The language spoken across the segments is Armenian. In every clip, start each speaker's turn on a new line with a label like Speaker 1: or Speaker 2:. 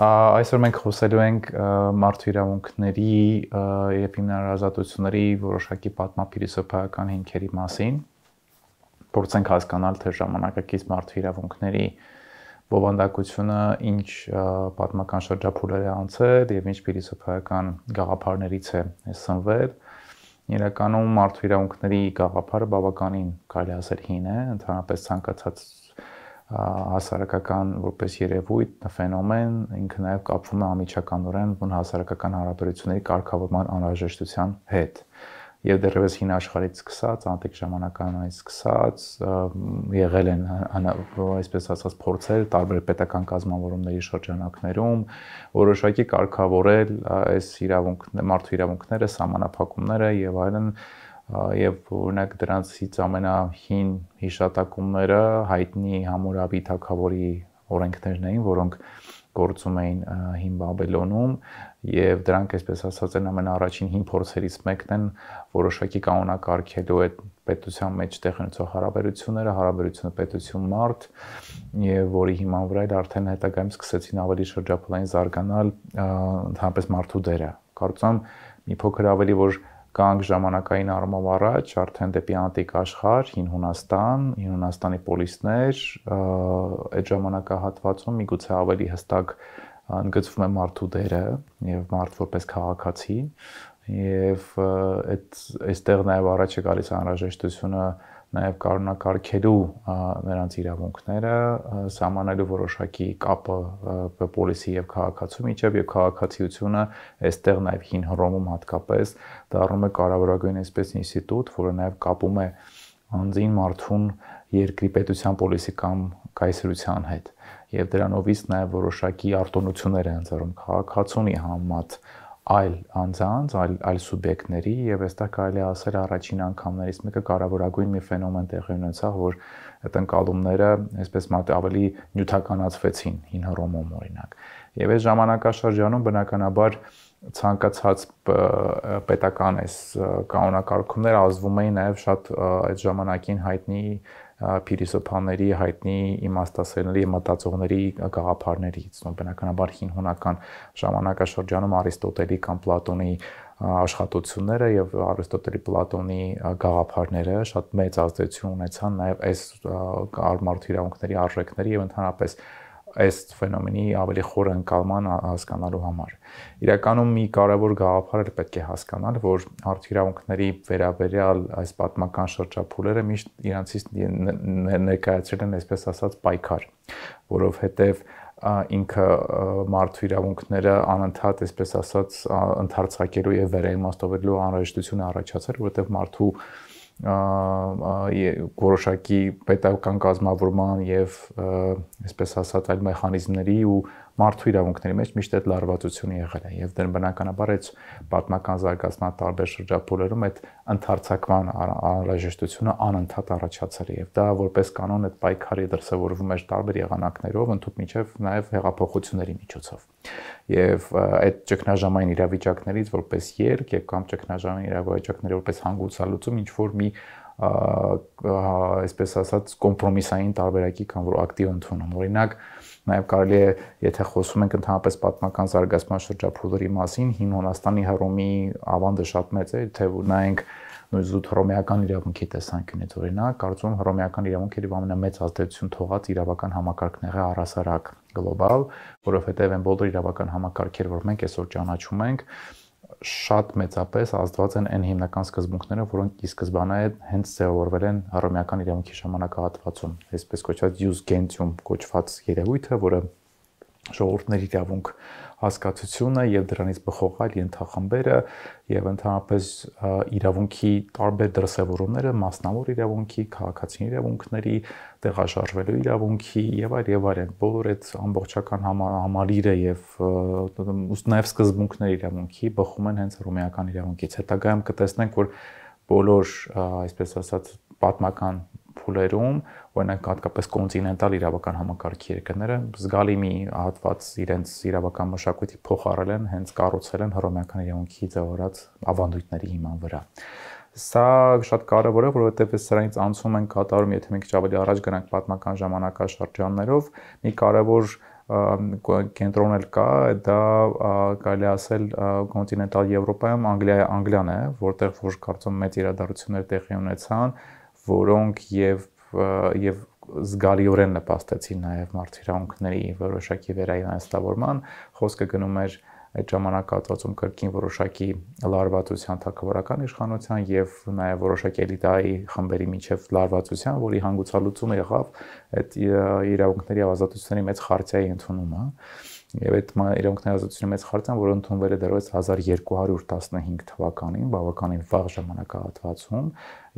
Speaker 1: Այսօր մենք խոսելու ենք մարդու իրավունքների եւ հիմնարարազատությունների որոշակի պատմափիլիսոփայական հիմքերի մասին։ Փորձենք հասկանալ, թե ժամանակակից մարդու իրավունքների բովանդակությունը ինչ պատմական շրջափուլեր է անցել եւ ինչ փիլիսոփայական գաղափարներից է սնվել։ Իրականում մարդու իրավունքների գաղափարը բավականին կարելի ասել հին է, ընդհանրապես ցանկացած հասարակական որպես երևույթ, ֆենոմեն, ինքը նաև կապվում է ամիջականորեն բուն հասարակական հարաբերությունների կարգավորման անհրաժեշտության հետ։ Եվ դեռևս հին աշխարհից սկսած, անտիկ ժամանակարանից սկսած եղել են այսպես ասած փորձեր տարբեր պետական կազմավորումների շրջանակներում որոշակի կարգավորել այս իրավունքները, մարդու իրավունքները, սահմանափակումները եւ այլն, այլ եւ օրինակ դրանցից ամենահին հիշատակումները հայտնի Համուրաբի թագավորի օրենքներն էին, որոնք գործում էին հին Բաբելոնում եւ դրանք այսպես ասած են ամենաառաջին հին փորձերից մեկն են որոշակի կանոնակարգելու այդ պետության մեջ տեղ ունեցող հարաբերությունները, հարաբերությունը պետություն-մարդ եւ որի հիման վրա էլ արդեն հետագայում սկսեցին ավելի շրջափուլային զարգանալ ընդհանրապես մարդու դերը։ Կարծում եմ մի փոքր ավելի որ կանք ժամանակային առումով առաջ արդեն դեպի անտիկ աշխարհ, հին Հունաստան, հին Հունաստանի պոլիսներ, այդ ժամանակահատվածում միգուցե ավելի հստակ ընդգծվում է մարդու դերը եւ մարդ որպես քաղաքացի, եւ այդ այստեղ նաեւ առաջ է գալիս անհրաժեշտությունը նաև կառնակարգելու նրանց իրավունքները, սահմանելու որոշակի կապը պոլիսի եւ քաղաքացու միջև եւ քաղաքացիությունը այստեղ նաև հին Հռոմում հատկապես դառնում է կարևորագույն այսպես ինստիտուտ, որը նաև կապում է անձին մարդուն երկրի պետության պոլիսի կամ կայսրության հետ եւ դրանովից նաև որոշակի արտոնություններ է ընձեռում քաղաքացունի համատ այլ անձանց, այլ այլ սուբյեկտների եւ այստեղ կարելի է ասել առաջին անգամներից մեկը կարևորագույն մի ֆենոմեն տեղի ունեցավ, որ տնկալումները այսպես ավելի նյութականացվեցին հին Հռոմում օրինակ։ Եվ այս ժամանակաշրջանում բնականաբար ցանկացած պետական այս կանոնակարգումները ազդվում էին նաև շատ այդ ժամանակին հայտնի փիլիսոփաների հայտնի իմաստասերների մտածողների գաղափարներից, ու բնականաբար հին հունական ժամանակաշրջանում Արիստոտելի կամ Պլատոնի աշխատությունները եւ Արիստոտելի Պլատոնի գաղափարները շատ մեծ ազդեցություն ունեցան նաեւ այս արմարտ իրավունքների արժեքների եւ ընդհանրապես և այս ֆենոմենի ավելի խորը ընկալման հասկանալու համար։ Իրականում մի կարևոր գաղափար պետք է հասկանալ, որ արտիրավունքների վերաբերյալ այս պատմական շրջափուլերը միշտ իրանցից ներկայացրել են այսպես ասած պայքար, որովհետև ինքը մարդու իրավունքները անընդհատ, այսպես ասած, ընդարձակելու եւ վերաիմաստովելու անհրաժեշտությունը առաջացել, որովհետեւ մարդու որոշակի պետական կազմավորման եւ այսպես ասած այլ մեխանիզմների ու մարդու իրավունքների մեջ միշտ այդ լարվածությունը եղել է եւ դեռ բնականաբար այդ պատմական զարգացման տարբեր շրջափուլերում այդ ընդարձակման անհրաժեշտությունը անընդհատ առաջացել է եւ դա որպես կանոն այդ պայքարի դրսևորվում էր տարբեր եղանակներով ընդհանուր միջև նաեւ հեղափոխությունների միջոցով եւ այդ ճգնաժամային իրավիճակներից որպես երկ եւ կամ ճգնաժամային իրավիճակները որպես հանգուցալուծում ինչ որ մի այսպես ասած կոմպրոմիսային տարբերակի կամ որ ակտիվ ընդունում օրինակ Նաև կարելի է, եթե խոսում ենք ընդհանրապես պատմական զարգացման շրջափուլերի մասին, հին Հունաստանի հռոմի ավանդը շատ մեծ է, թե նայենք նույնիսկ հռոմեական իրավունքի տեսանկյունից օրինակ, կարծում եմ հռոմեական իրավունքը իր ամենամեծ ազդեցություն թողած իրավական համակարգն եղա առասարակ գլոբալ, որովհետև այն բոլոր իրավական համակարգերը, որ մենք այսօր ճանաչում ենք, շատ մեծապես ազդված են այն հիմնական սկզբունքները, որոնք ի սկզբանե հենց ձևավորվել են հռոմեական իրավունքի ժամանակահատվածում, այսպես կոչված jus gentium կոչված երևույթը, որը ժողովուրդների իրավունք հասկացությունը եւ դրանից բխող այլ ենթախմբերը եւ ընդհանրապես իրավունքի տարբեր դրսևորումները, մասնավոր իրավունքի, քաղաքացին իրավունքների, տեղաշարժվելու իրավունքի եւ այլ եւ այլ բոլոր այդ ամբողջական համալիրը եւ նաեւ սկզբունքներ իրավունքի բխում են հենց ռումիական իրավունքից։ Հետագայում կտեսնենք, որ բոլոր այսպես ասած պատմական փուլերում օրինակ հատկապես կոնտինենտալ իրավական համակարգի երկրները զգալի մի հատված իրենց իրավական մշակույթի փոխարել են, հենց կառուցել են հռոմեական իրավունքի ձևավորած ավանդույթների հիման վրա։ Սա շատ կարևոր է, որովհետև սրանից անցում են կատարում, եթե մենք ավելի առաջ գնանք պատմական ժամանակաշրջաններով, մի կարևոր կենտրոն էլ կա, դա կարելի ասել կոնտինենտալ Եվրոպայում Անգլիա Անգլիան է, որտեղ որ կարծում մեծ իրադարձություններ տեղի ունեցան, որոնք եւ եւ զգալիորեն նպաստեցին նաեւ մարդու իրավունքների որոշակի վերայնաստավորման խոսքը գնում էր այդ ժամանակ հատվածում կրկին որոշակի լարվածության թակավորական իշխանության եւ նաեւ որոշակի էլիտայի խմբերի միջև լարվածության, որի հանգուցալուծումը եղավ այդ իրավունքների ազատությունների մեծ խարտիայի ընդունումը։ Ա Եվ այդ իրավունքների ազատությունը մեծ խարտ են, որ ընդունվել է դեռևս 1215 թվականին, բավականին վաղ ժամանակահատվածում,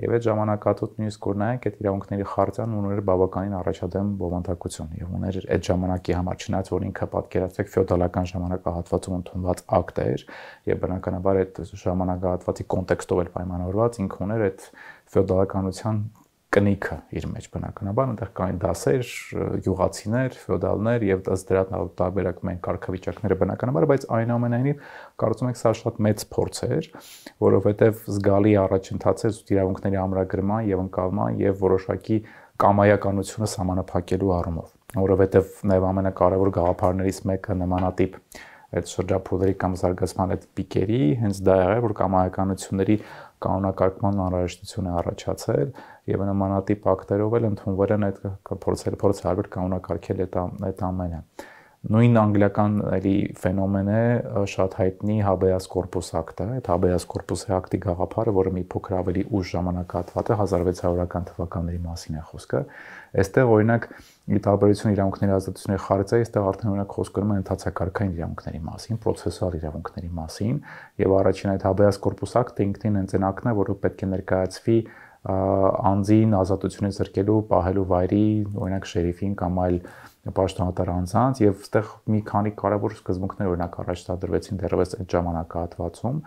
Speaker 1: եւ այդ ժամանակահատուտ նույնիսկ որ նայենք այդ իրավունքների խարտիան ուներ բավականին առաջադեմ բովանդակություն եւ ուներ այդ ժամանակի համար չնայած որ ինքը պատկերացրեք ֆեոդալական ժամանակահատվածում ընդունված ակտ էր եւ բնականաբար այդ ժամանակահատվածի կոնտեքստով էլ պայմանավորված ինքը ուներ այդ ֆեոդալականության կնիքը իր մեջ բնականաբար այնտեղ կային դասեր, յուղացիներ, ֆեոդալներ եւ ըստ դրա տարբերակ մեն կարգավիճակները բնականաբար, բայց այնուամենայնիվ կարծում եմ սա շատ մեծ փորձ էր, որովհետեւ զգալի առաջընթաց էր իրավունքների ամրագրման եւ ընկալման եւ որոշակի կամայականությունը համանապակելու առումով, որովհետեւ նաեւ ամենակարևոր գաղափարներից մեկը նմանատիպ այդ շրջափուլերի կամ զարգացման այդ պիկերի հենց դա եղել որ կամայականությունների կանոնակարգման անհրաժեշտություն է առաջացել եւ նմանատիպ ակտերով էլ ընդունվել են այդ փորձել փորձ հարբեր կանոնակարգել այդ այդ ամենը նույն անգլիական էլի ֆենոմեն է շատ հայտնի habeas corpus act-ը այդ habeas corpus act-ի գաղափարը որը մի փոքր ավելի ուշ ժամանակահատվածը 1600-ական թվականների մասին է խոսքը Այստեղ օրինակ ի տարբերություն իրավունքների ազատությունների խարծայի, այստեղ արդեն օրինակ խոսք կրում է ընդհանրակարգային իրավունքների մասին, պրոցեսուալ իրավունքների մասին, եւ առաջին այդ habeas corpus act-ը ինքնին հենց այն ակն է, որը պետք է ներկայացվի անձին ազատությունից զրկելու, պահելու վայրի, օրինակ շերիֆին կամ այլ պաշտոնատար անձանց եւ այստեղ մի քանի կարևոր սկզբունքներ օրինակ առաջ տադրվեցին դեռևս այդ ժամանակահատվածում,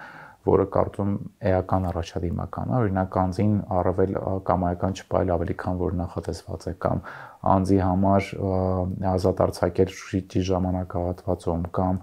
Speaker 1: որը կարծում էական առաջադիմական է, օրինակ անձին առավել կամայական չփայլ ավելի քան որ նախատեսված է կամ անձի համար ազատ արձակել շուտի ժամանակահատվածում կամ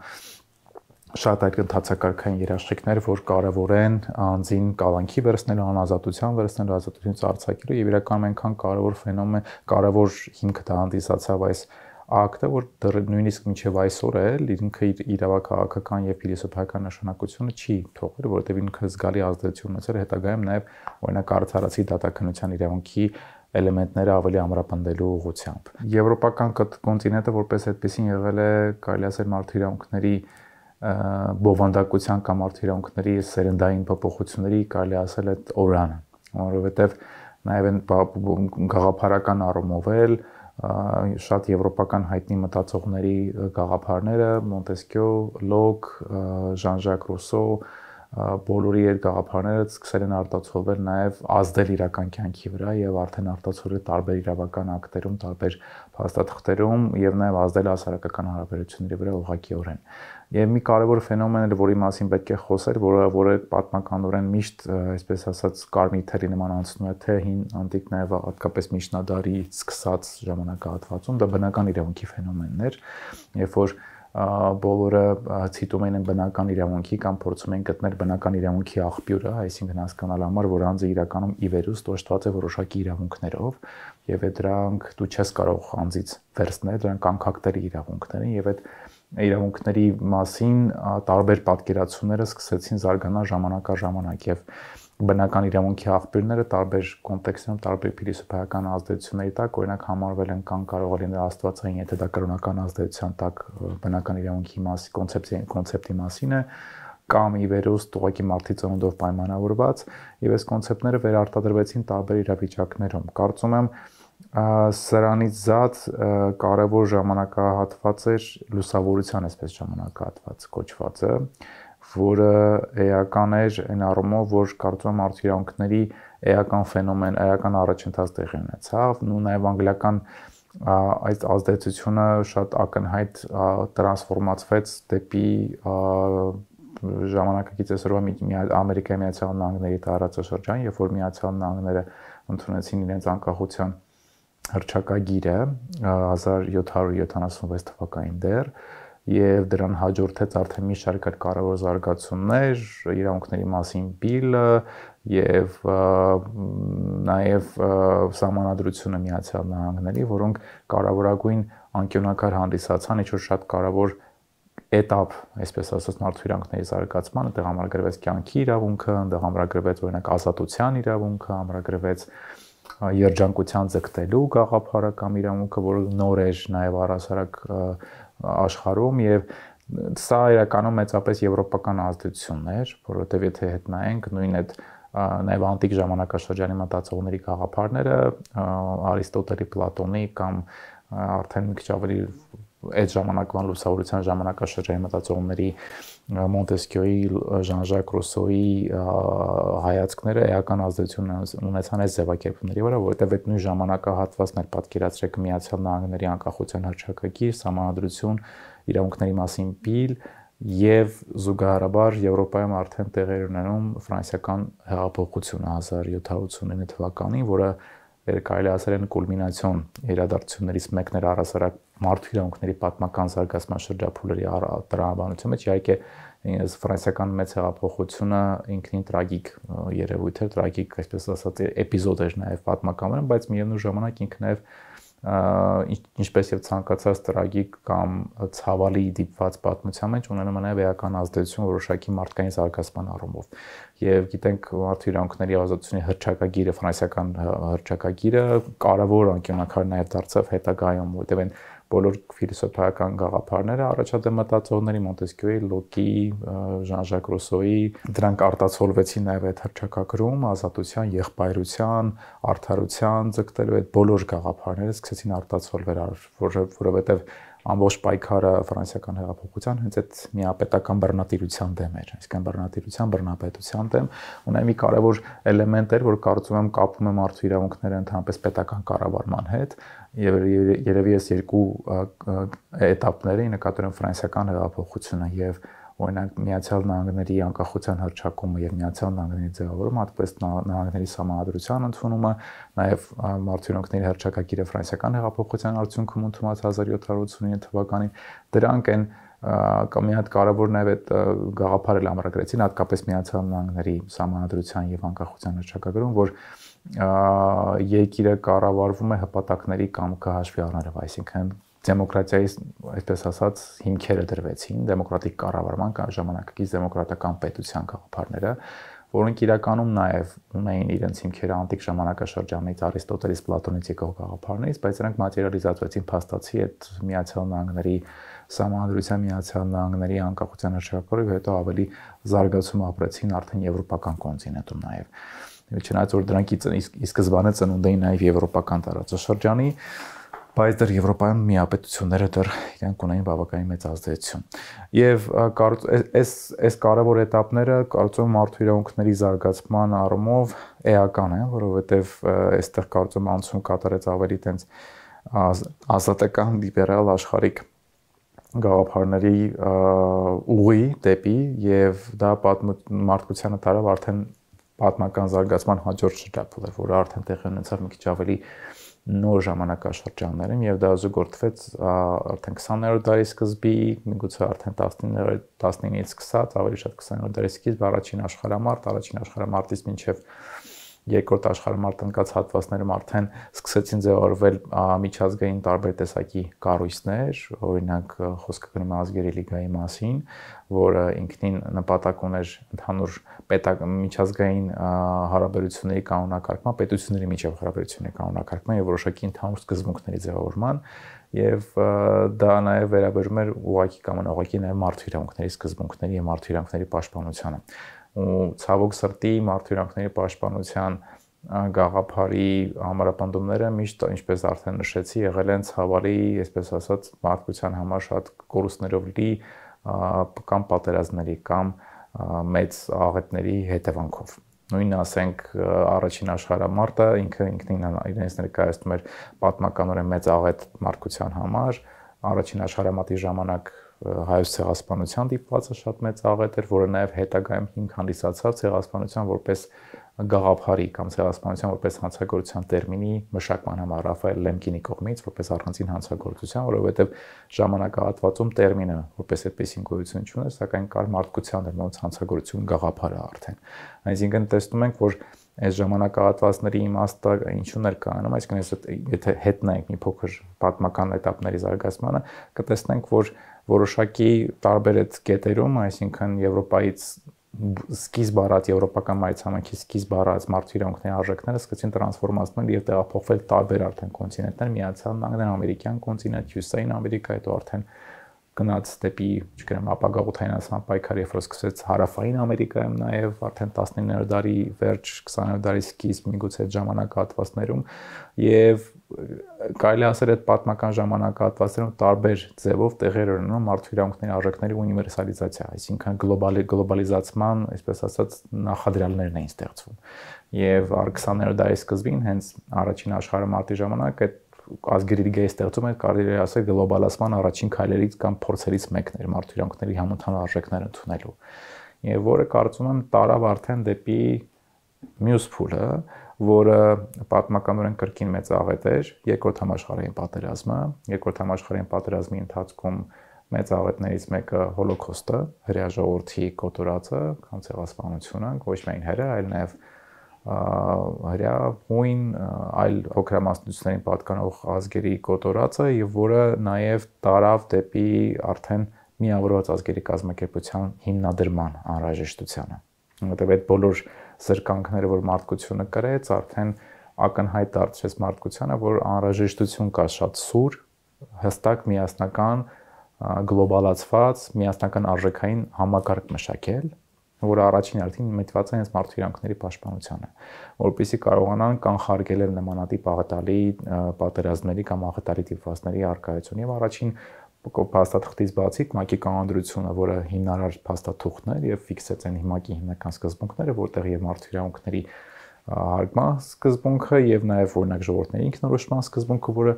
Speaker 1: շատ այդ ընդհանցակարգային երաշխիքներ, որ կարևոր են անձին կալանքի վերցնելու, անազատության վերցնելու, ազատությունից արձակելու եւ իրականում այնքան կարևոր ֆենոմեն, կարևոր հիմքը դա հանդիսացավ այս ակտը, որ դեռ նույնիսկ մինչև այսօր էլ ինքը իր իրավաքաղաքական եւ փիլիսոփայական նշանակությունը չի թողել, որովհետեւ ինքը զգալի ազդեցություն ունեցել հետագայում նաեւ օրինակ արցարացի դատականության իրավունքի էլեմենտները ավելի ամրապնդելու ուղղությամբ։ Եվրոպական կոնտինենտը որպես այդպեսին եղել է կարելի ասել մարդու իրավունքների բովանդակության կամ մարդու իրավունքների սերնդային փոփոխությունների կարելի ասել այդ օրանը, որովհետեւ նաև այն գաղափարական առումով էլ շատ եվրոպական հայտնի մտածողների գաղափարները Մոնտեսկյո, Լոկ, Ժան-Ժակ Ռուսո, բոլորի երկաղափարները սկսել են արտացոլվել նաև ազդել իրական կյանքի վրա եւ արդեն արտացոլել տարբեր իրավական ակտերում, տարբեր փաստաթղթերում եւ նաև ազդել հասարակական հարաբերությունների վրա ուղղակիորեն։ Եվ մի կարևոր ֆենոմեն էլ, որի մասին պետք է խոսել, որը որը պատմականորեն միշտ, այսպես ասած, կարմիր թերի նման անցնում է թե հին անտիկ նաև հատկապես միջնադարի սկսած ժամանակահատվածում դա բնական իրավունքի ֆենոմեններ, երբ որ և, բոլորը ցիտում են բնական իրավունքի կամ փորձում են գտնել բնական իրավունքի աղբյուրը, այսինքն հասկանալ համար, որ անձը իրականում ի վերուս ծոշտված է որոշակի իրավունքներով եւ այդ դրանք դու չես կարող անձից վերցնել, դրանք անկախտերի իրավունքներ են եւ այդ իրավունքների մասին տարբեր պատկերացումները սկսեցին զարգանալ ժամանակա ժամանակ եւ ժամանակ, բնական իրավունքի աղբյուրները տարբեր կոնտեքստերում տարբեր փիլիսոփայական ազդեցությունների տակ օրինակ համարվել են կան կարող լինել աստվածային եթե դա կրոնական ազդեցության տակ բնական իրավունքի մասի կոնցեպցիան կոնցեպտի մասին է կամ ի վերուս ուղղակի մարդի ծնունդով պայմանավորված եւ այս կոնցեպտները վերարտադրվեցին տարբեր իրավիճակներում կարծում եմ սրանից զատ կարևոր ժամանակահատված էր լուսավորության այսպես ժամանակահատված կոչվածը որը էական էր այն առումով, որ կարծում եմ արտիրանքների էական ֆենոմեն, էական առաջընթաց տեղի ունեցավ, ու նաև անգլիական այս ազդեցությունը շատ ակնհայտ տրանսֆորմացվեց դեպի ժամանակակից այսօրվա Ամերիկայի Միացյալ Նահանգների տարածաշրջան, երբ որ Միացյալ Նահանգները ընդունեցին իրենց անկախության հռչակագիրը 1776 թվականին դեռ, եւ դրան հաջորդեց արդեն մի շարք այլ կարևոր զարգացումներ, իրավունքների մասին բիլը եւ նաեւ համանadrությունը միացյալ նահանգների, որոնք կարևորագույն անկյունակար հանդիսացան ինչ որ շատ կարևոր этап, այսպես ասած, մարդու իրավունքների զարգացմանը դեղ համարագրվեց կյանքի իրավունքը, դեղ համարագրվեց օրինակ ազատության իրավունքը, համարագրվեց երջանկության ձգտելու գաղափարը կամ իրավունքը, որը նոր էր նաև առասարակ և, աշխարհում եւ սա իրականում մեծապես եվրոպական ազդեցությունն էր, որովհետեւ եթե հետ նայենք նույն այդ նաև անտիկ ժամանակաշրջանի մտածողների գաղափարները Արիստոտելի, Պլատոնի կամ արդեն մի քիչ ավելի այդ ժամանակվան լուսավորության ժամանակաշրջանի մտածողների Մոնտեսկյոյի, Ժան-Ժակ Ռուսոյի հայացքները էական ազդեցություն ունեցան այս ձևակերպումների վրա, որովհետև այդ նույն ժամանակահատվածն էլ պատկերացրեք Միացյալ Նահանգների անկախության հռչակագիր, համանդրություն, իրավունքների մասին պիլ եւ զուգահեռաբար Եվրոպայում արդեն տեղեր ունենում ֆրանսիական հեղափոխությունը 1789 թվականին, որը կարելի ասել են կուլմինացիոն իրադարձություններից մեկն էր առասարակ մարդու իրավունքների պատմական զարգացման շրջափուլերի տրամաբանության մեջ իհարկե ես ֆրանսիական մեծ հեղափոխությունը ինքնին տրագիկ երևույթ էր, տրագիկ, այսպես ասած, էպիզոդ էր նաև պատմականորեն, բայց միևնույն ժամանակ ինքն նաև ինչպես եւ ցանկացած տրագիկ կամ ցավալի դիպված պատմության մեջ ունենում է նաեւ էական ազդեցություն որոշակի մարդկային զարգացման առումով։ Եվ գիտենք մարդու իրավունքների ազատությունը հրճակագիրը, ֆրանսիական հրճակագիրը կարևոր անկյունակար նաեւ դարձավ հետագայում, որտեղ այն բոլոր ֆիլիսոփայական գաղափարները առաջադեմ մտածողների Մոնտեսկյուեի, Լոկի, Ժան-Ժակ Ռոսոյի, դրանք արտացոլվեցին նաև այդ հրճակագրում, ազատության, եղբայրության, արդարության ձգտելու այդ բոլոր գաղափարները սկսեցին արտացոլվել, որովհետև որ, որ, որ, որ, որ, որ, որ, որ, որ, ամբողջ պայքարը ֆրանսիական հեղափոխության հենց այդ միապետական բռնատիրության դեմ էր, այսինքն բռնատիրության, բռնապետության դեմ, ունեն մի կարևոր էլեմենտ էր, որ կարծում եմ կապում է մարդու իրավունքները ընդհանրապես պետական կառավարման հետ, եւ երևի ես երկու էտապների նկատի ունեմ ֆրանսիական հեղափոխությունը եւ և, և, և, և, և, և, և, և, և օրինակ Միացյալ Նահանգների անկախության հռչակումը եւ Միացյալ Նահանգների ձևավորումը, այդպես նահանգների համահադրության ընդունումը, նաեւ Մարտինոկների հռչակագիրը ֆրանսիական հեղափոխության արդյունքում ընդունված 1789 թվականին, դրանք են կամ մի հատ կարևորն է այդ գաղափարը լամրագրեցին հատկապես Միացյալ Նահանգների համահադրության եւ անկախության հռչակագրում, որ երկիրը կառավարվում է հպատակների կամքը հաշվի առնելով, այսինքն դեմոկրատիայի այսպես ասած հիմքերը դրվեցին դեմոկրատիկ կառավարման կամ ժամանակակից դեմոկրատական պետության գաղափարները որոնք իրականում նաև ունեին իրենց հիմքերը անտիկ ժամանակաշրջանից Արիստոտելից Պլատոնից եկող գաղափարներից, բայց նրանք մատերիալիզացվեցին փաստացի այդ Միացյալ Նահանգների համանդրության Միացյալ Նահանգների անկախության հռչակագրով հետո ավելի զարգացում ապրեցին արդեն եվրոպական կոնտինենտում նաև։ Չնայած որ դրանք ի սկզբանե ծնունդ էին նաև եվրոպական տարածաշրջանի, եվ բայց դեռ Եվրոպայում միապետությունները դեռ իրենք ունեին բավականին մեծ ազդեցություն։ Եվ կարծում այս այս կարևոր этаպները կարծում մարդու իրավունքների զարգացման առումով էական են, որովհետև այստեղ կարծում անցում կատարեց ավելի տենց ազատական լիբերալ աշխարհիկ գաղափարների ուղի դեպի եւ դա մարդկությանը տարավ արդեն պատմական զարգացման հաջորդ շտապը, որ արդեն տեղի ունեցավ մի քիչ ավելի և, նոր ժամանակաշրջաններում եւ դա զուգորդվեց արդեն 20-րդ դարի սկզբի, միգուցե արդեն 19-րդ 19-ից սկսած, ավելի շատ 20-րդ դարի սկիզբ առաջին աշխարհամարտ, առաջին աշխարհամարտից մինչեւ երկրորդ աշխարհամարտ ընկած հատվածներում արդեն սկսեցին ձևավորվել միջազգային տարբեր տեսակի կառույցներ, օրինակ խոսքը գնում է ազգերի լիգայի մասին, որը ինքնին նպատակ ուներ ընդհանուր պետակ միջազգային հարաբերությունների կանոնակարգման, պետությունների միջև հարաբերությունների կանոնակարգման եւ որոշակի ընդհանուր սկզբունքների ձևավորման եւ դա նաեւ վերաբերում էր ուղակի կամ անուղակի նաեւ մարդու իրավունքների սկզբունքների եւ մարդու իրավունքների պաշտպանությանը ու ցավոք սրտի մարդու իրավունքների պաշտպանության գաղափարի համարապնդումները միշտ ինչպես արդեն նշեցի, եղել են ցավալի, այսպես ասած, մարդկության համար շատ կորուստներով լի կամ պատերազմների կամ մեծ աղետների հետևանքով։ Նույնն ասենք առաջին աշխարհամարտը ինքը ինքնին իրենց ներկայացնում էր պատմականորեն մեծ աղետ մարդկության համար, առաջին աշխարհամարտի ժամանակ հայոց ցեղասպանության դիպվածը շատ մեծ աղետ էր, որը նաև հետագայում հիմք հանդիսացավ ցեղասպանության որպես գաղափարի կամ ցեղասպանության որպես հանցագործության տերմինի մշակման համար Ռաֆայել Լեմկինի կողմից որպես առանձին հանցագործության, որովհետև ժամանակահատվածում տերմինը որպես այդպեսին գոյություն չուներ, սակայն կար մարդկության դեմ ոնց հանցագործություն գաղափարը արդեն։ Այսինքն տեսնում ենք, որ այս ժամանակահատվածների իմաստը ինչու ներկայանում, այսինքն ես եթե հետ նայենք մի փոքր պատմական этаպների զարգացմանը, կտեսնենք, որ որոշակի տարբեր այդ կետերում, այսինքն Եվրոպայից սկիզբ առած եվրոպական մայրցամաքի սկիզբ առած մարդու իրավունքների արժեքները սկսեցին տրանսֆորմացնել եւ տեղափոխվել տարբեր արդեն կոնտինենտներ, Միացյալ Նահանգներ, ամերիկյան կոնտինենտ, Հյուսիսային Ամերիկա, հետո արդեն գնաց դեպի, չգիտեմ, ապագա օթայնացման պայքար, երբ որ սկսեց հարավային Ամերիկայում նաև արդեն 19-րդ դարի վերջ, 20-րդ դարի սկիզբ միգուցե այդ ժամանակահատվածներում եւ կարելի ասել այդ պատմական ժամանակահատվածներում տարբեր ձևով տեղեր ունենում մարդու իրավունքների արժեքների ունիվերսալիզացիա, այսինքն գլոբալի գլոբալիզացման, այսպես ասած, նախադրյալներն էին ստեղծվում։ Եվ 20-րդ դարի սկզբին հենց առաջին աշխարհամարտի ժամանակ այդ ազգերիգայի ստեղծումը կարելի է ասել գլոբալացման առաջին քայլերից կամ փորձերից մեկն էր մարդու իրավունքների համընդհանուր արժեքներ ընդունելու եւ որը կարծում եմ տարավ արդեն դեպի մյուս փուլը որը պատմականորեն կրկին մեծ աղետ էր երկրորդ համաշխարհային պատերազմը երկրորդ համաշխարհային պատերազմի ընթացքում մեծ աղետներից մեկը հոլոկոստը հրեա ժողովրդի կոտորածը կամ ցեղասպանությունը ոչ միայն հերը այլ նաեւ հря հույն այլ օկրամասնություններին պատկանող ազգերի կոտորածը եւ որը նաեւ տարավ դեպի արդեն միավորված ազգերի կազմակերպության հիմնադրման անհրաժեշտությանը որովհետեւ այդ բոլոր սրկանքները որ մարդկությունը կրեց արդեն ակնհայտ դարձրեց մարդկությանը որ անհրաժեշտություն կա շատ սուր հստակ միասնական գլոբալացված միասնական արժեքային համակարգ մշակել որը առաջին հերթին մտված է հենց մարդու իրավունքների պաշտպանությանը, որովհետեւ կարողանան կանխարգելել նմանատիպ աղետալի պատերազմների կամ աղետալի դիվացների արկայություն եւ առաջին փաստաթղթից բացի ՄԱԿ-ի կանոնդրությունը, որը հիմնարար փաստաթուղթն է եւ ֆիքսեց են ՄԱԿ-ի հիմնական սկզբունքները, որտեղ եւ մարդու իրավունքների հարգման սկզբունքը եւ նաեւ օրինակ ժողովրդների ինքնորոշման սկզբունքը, որը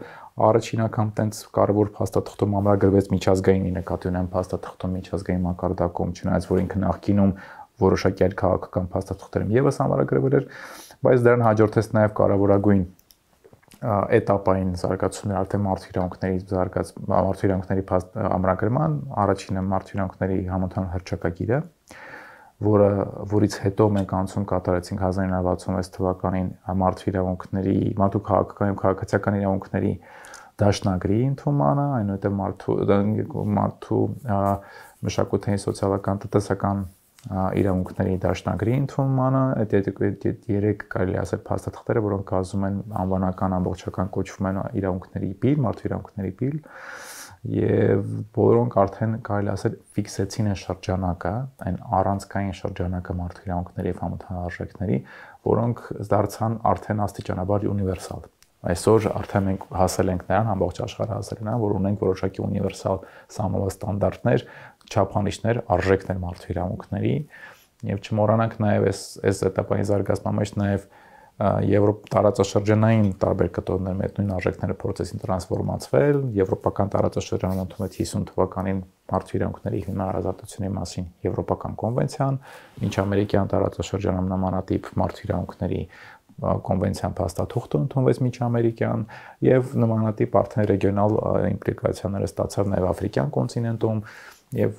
Speaker 1: առաջինական տենց կարևոր փաստաթղթում ամրագրվեց միջազգային նկատի ունեմ փաստաթղթում միջազգային մակարդակում, չնայած որ ինքը նախկինում որոշակի այլ քաղաքական փաստաթղթերում եւս համարագրվել էր, բայց դրան հաջորդեց նաեւ կարևորագույն этаպային զարգացումներ արդեն մարդու իրավունքների զարգաց մարդու իրավունքների ամրագրման առաջինը մարդու իրավունքների համընդհանուր հրճակագիրը որը որից հետո մենք անցում կատարեցինք 1966 թվականին մարդու իրավունքների մարդու քաղաքական եւ քաղաքացիական իրավունքների դաշնագրի ընդհանրանը այնուհետեւ մարդու մարդու մշակութային սոցիալական տնտեսական իրավունքների դաշնագրի ընդունմանը, այդ երեք կարելի ասել փաստաթղթերը, որոնք ազում են անվանական ամբողջական կոչվում են իրավունքների բիլ, մարդու իրավունքների բիլ, եւ բոլորոնք արդեն կարելի ասել ֆիքսեցին են շրջանակը, այն առանցքային շրջանակը մարդու իրավունքների եւ համընդհանրաժեքների, որոնք դարձան արդեն աստիճանաբար ունիվերսալ։ Այսօր արդեն մենք հասել ենք նրան, ամբողջ աշխարհը հասել է նրան, որ ունենք որոշակի ունիվերսալ սահմանված ստանդարտներ, չափանիշներ, արժեքներ մարդու իրավունքների եւ չմոռանանք նաեւ այս այս этаպային զարգացման մեջ նաեւ Եվրոպ տարածաշրջանային տարբեր կտորներ մեծ նույն արժեքները process-ին տրանսֆորմացվել, եվրոպական տարածաշրջանում ընդունվել 50 թվականին մարդու իրավունքների հիմնական հարազատությունների մասին եվրոպական կոնվենցիան, ինչ ամերիկյան տարածաշրջանում նմանատիպ մարդու իրավունքների կոնվենցիան փաստաթուղթը ընդունվեց միջամերիկյան եւ նմանատիպ արդեն ռեգիոնալ իմպլիկացիաները ստացավ նաեւ աֆրիկյան կոնտինենտում, եւ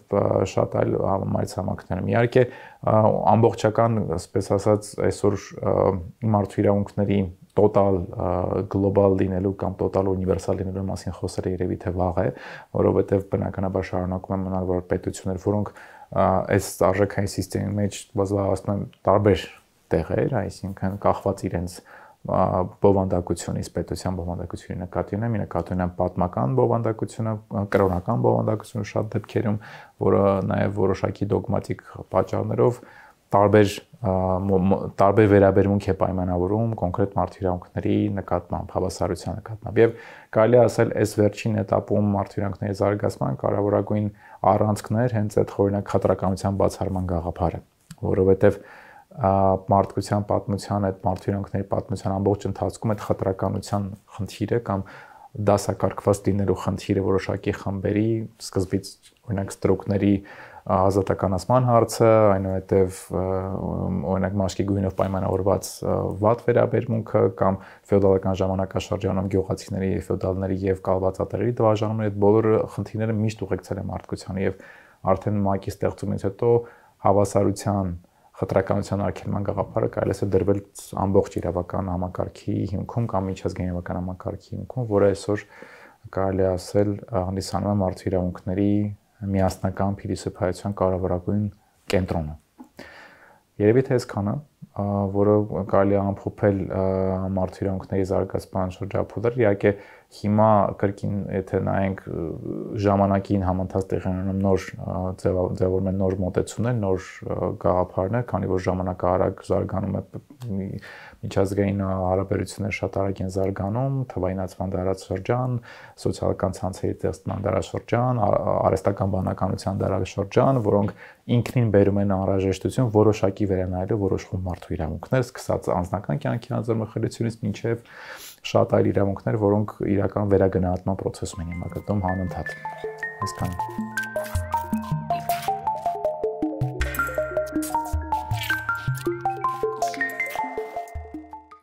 Speaker 1: շատ այլ համայց համակներում։ Իհարկե ամբողջական, ասպես ասած, այսօր մարդու իրավունքների տոտալ գլոբալ լինելու կամ տոտալ ունիվերսալ լինելու մասին խոսելը երևի թե վաղ է, որովհետև բնականաբար շարունակում եմ մնալ որ պետություններ, որոնք այս արժեքային համակարգի մեջ զբաղվում են տարբեր տեղեր, այսինքն կախված իրենց բովանդակությունից, պետության բովանդակությունի նկատի ունեմ, նկատի ունեմ պատմական բովանդակությունը, կրոնական բովանդակությունը շատ դեպքերում, որը նաև որոշակի դոգմատիկ պատճառներով տարբեր տարբեր վերաբերմունք է պայմանավորում կոնկրետ մարդյուրանքների նկատմամբ, հավասարության նկատմամբ։ Եվ կարելի ասել, այս վերջին этаպում մարդյուրանքների զարգացման կարևորագույն առանցքներ հենց այդ խորինակ հատրականության բացառման գաղափարը, որովհետև մարդկության պատմության, այդ մարդիրանքների պատմության ամբողջ ընթացքում այդ խտրականության խնդիրը կամ դասակարգված լինելու խնդիրը որոշակի խմբերի սկզբից օրինակ ստրոկների ազատականացման հարցը, այնուհետև օրինակ մաշկի գույնով պայմանավորված վատ վերաբերմունքը կամ ֆեոդալական ժամանակաշրջանում գյուղացիների, ֆեոդալների եւ կալվածատերերի դվաժանումները այդ բոլոր խնդիրները միշտ ուղեկցել են մարդկությանը եւ արդեն ՄԱԿ-ի ստեղծումից հետո հավասարության խտրականության արգելման գաղափարը կարելի է դրվել ամբողջ իրավական համակարգի հիմքում կամ միջազգային իրավական համակարգի հիմքում, որը այսօր կարելի ասել հանդիսանում է մարդու իրավունքների միասնական փիլիսոփայության կարևորագույն կենտրոնը։ Երևի թե այսքանը, որը կարելի է ամփոփել մարդու իրավունքների զարգացման շրջափուլը, իհարկե Հիմա կրկին եթե նայենք ժամանակին համընթաց տեղի ունենում նոր ձևավորում են նոր մոտեցումներ, նոր գաղափարներ, քանի որ ժամանակը արագ զարգանում է միջազգային հարաբերությունները շատ արագ են զարգանում, թվայնացման դարաշրջան, սոցիալական ցանցերի տեսման դարաշրջան, արհեստական բանականության դարաշրջան, որոնք ինքնին բերում են անհրաժեշտություն որոշակի վերանայելու որոշ խումբ մարդու իրավունքներ, սկսած անձնական կյանքի անձնամխելիությունից մինչև շատ այլ իրավունքներ, որոնք իրական վերագնահատման process-ում են հիմա գտնում հանընդհատ։ Այսքանը։